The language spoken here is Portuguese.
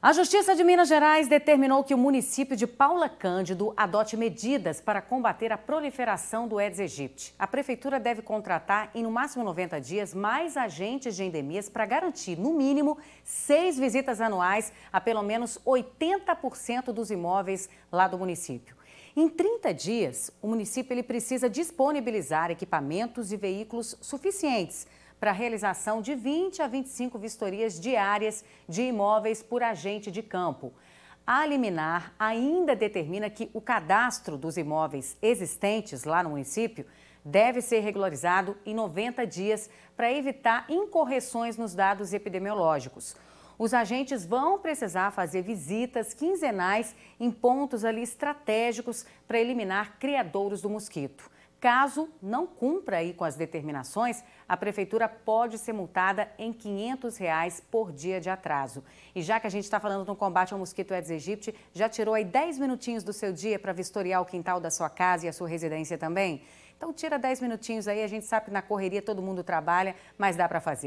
A Justiça de Minas Gerais determinou que o município de Paula Cândido adote medidas para combater a proliferação do Aedes aegypti. A prefeitura deve contratar, em no máximo 90 dias, mais agentes de endemias para garantir, no mínimo, seis visitas anuais a pelo menos 80% dos imóveis lá do município. Em 30 dias, o município ele precisa disponibilizar equipamentos e veículos suficientes para a realização de 20 a 25 vistorias diárias de imóveis por agente de campo. A liminar ainda determina que o cadastro dos imóveis existentes lá no município deve ser regularizado em 90 dias para evitar incorreções nos dados epidemiológicos. Os agentes vão precisar fazer visitas quinzenais em pontos ali estratégicos para eliminar criadouros do mosquito. Caso não cumpra aí com as determinações, a prefeitura pode ser multada em R$ 500 reais por dia de atraso. E já que a gente está falando no combate ao mosquito Aedes aegypti, já tirou aí 10 minutinhos do seu dia para vistoriar o quintal da sua casa e a sua residência também? Então tira 10 minutinhos aí, a gente sabe que na correria todo mundo trabalha, mas dá para fazer.